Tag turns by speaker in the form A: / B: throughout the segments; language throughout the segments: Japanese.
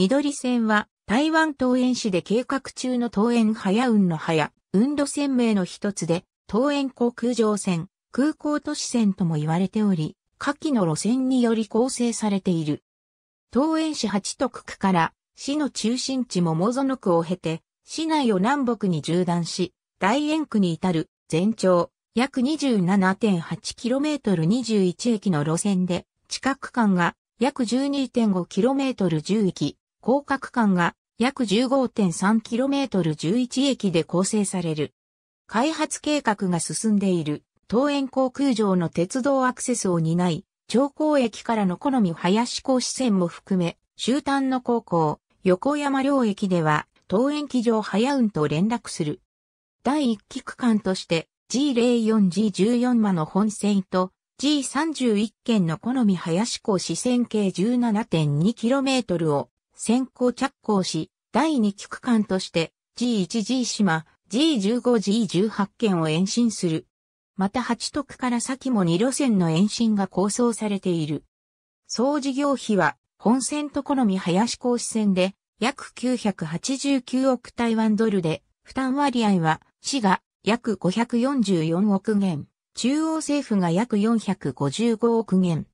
A: 緑線は台湾桃園市で計画中の桃園早運
B: の早、運動線名の一つで、桃園航空場線、空港都市線とも言われており、下記の路線により構成されている。桃園市八徳区から市の中心地桃園区を経て、市内を南北に縦断し、大円区に至る全長約 27.8km21 駅の路線で、地下区間が約 12.5km10 駅、広角間が約 15.3km11 駅で構成される。開発計画が進んでいる東園航空場の鉄道アクセスを担い、長江駅からの好み林港支線も含め、終端の高校、横山両駅では、東園機場早運と連絡する。第1期区間として G04G14 間の本線と G31 県の好み林港支線計 17.2km を先行着工し、第2期区間として G1G 島、G15G18 県を延伸する。また8徳から先も2路線の延伸が構想されている。総事業費は本線と好み林甲子線で約989億台湾ドルで、負担割合は市が約544億元、中央政府が約455億元。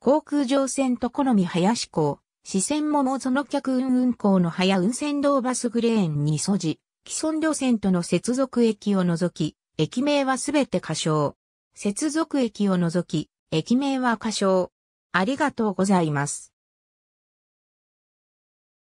B: 航空乗船と好み林港、四線ももその客運運行の早運線道バスグレーンに沿じ、既存路線との接続駅を除き、駅名はすべて仮称。接続駅を
A: 除き、駅名は仮称。ありがとうございます。